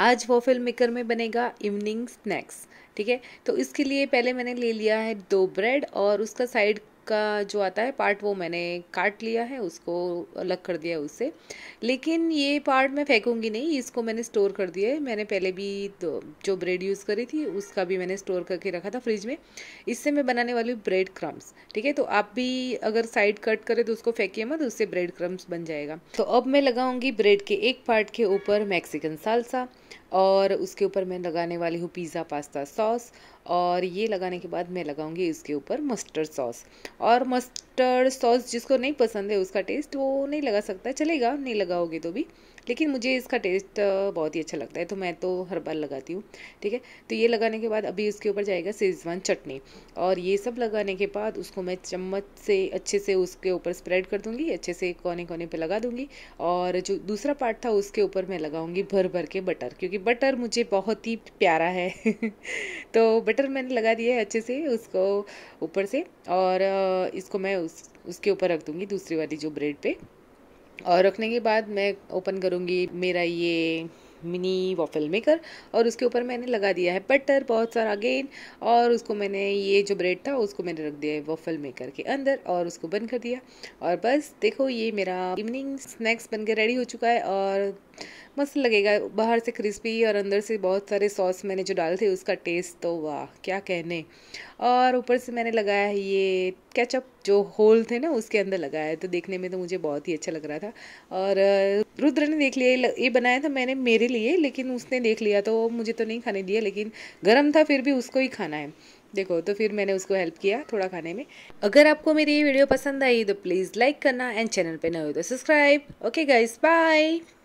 आज वो film maker में बनेगा इवनिंग स्नैक्स ठीक है तो इसके लिए पहले मैंने ले लिया है दो ब्रेड और उसका साइड का जो आता है पार्ट वो मैंने काट लिया है उसको अलग कर दिया उससे लेकिन ये पार्ट मैं फेंकूँगी नहीं इसको मैंने स्टोर कर दिया है मैंने पहले भी तो जो ब्रेड यूज़ करी थी उसका भी मैंने स्टोर करके रखा था फ्रिज में इससे मैं बनाने वाली हूँ ब्रेड क्रम्स ठीक है तो आप भी अगर साइड कट करें तो उसको फेंकिए मत उससे ब्रेड क्रम्स बन जाएगा तो अब मैं लगाऊंगी ब्रेड के एक पार्ट के ऊपर मैक्सिकन सालसा और उसके ऊपर मैं लगाने वाली हूँ पिज़्ज़ा पास्ता सॉस और ये लगाने के बाद मैं लगाऊंगी इसके ऊपर मस्टर्ड सॉस और मस्ट मस्टर्ड सॉस जिसको नहीं पसंद है उसका टेस्ट वो नहीं लगा सकता चलेगा नहीं लगाओगे तो भी लेकिन मुझे इसका टेस्ट बहुत ही अच्छा लगता है तो मैं तो हर बार लगाती हूँ ठीक है तो ये लगाने के बाद अभी उसके ऊपर जाएगा सेजवान चटनी और ये सब लगाने के बाद उसको मैं चम्मच से अच्छे से उसके ऊपर स्प्रेड कर दूँगी अच्छे से कोने कोने पर लगा दूँगी और जो दूसरा पार्ट था उसके ऊपर मैं लगाऊँगी भर भर के बटर क्योंकि बटर मुझे बहुत ही प्यारा है तो बटर मैंने लगा दिया है अच्छे से उसको ऊपर से और इसको मैं उस उसके ऊपर रख दूँगी दूसरी वाली जो ब्रेड पे और रखने के बाद मैं ओपन करूँगी मेरा ये मिनी वॉफल मेकर और उसके ऊपर मैंने लगा दिया है बटर बहुत सारा अगेन और उसको मैंने ये जो ब्रेड था उसको मैंने रख दिया है वॉफल मेकर के अंदर और उसको बंद कर दिया और बस देखो ये मेरा इवनिंग स्नैक्स बन के रेडी हो चुका है और मस्त लगेगा बाहर से क्रिस्पी और अंदर से बहुत सारे सॉस मैंने जो डाले थे उसका टेस्ट तो वाह क्या कहने और ऊपर से मैंने लगाया है ये केचप जो होल थे ना उसके अंदर लगाया तो देखने में तो मुझे बहुत ही अच्छा लग रहा था और रुद्र ने देख लिया ये बनाया था मैंने मेरे लिए लेकिन उसने देख लिया तो मुझे तो नहीं खाने दिया लेकिन गर्म था फिर भी उसको ही खाना है देखो तो फिर मैंने उसको हेल्प किया थोड़ा खाने में अगर आपको मेरी ये वीडियो पसंद आई तो प्लीज़ लाइक करना एंड चैनल पर नए हो तो सब्सक्राइब ओके गाइस बाय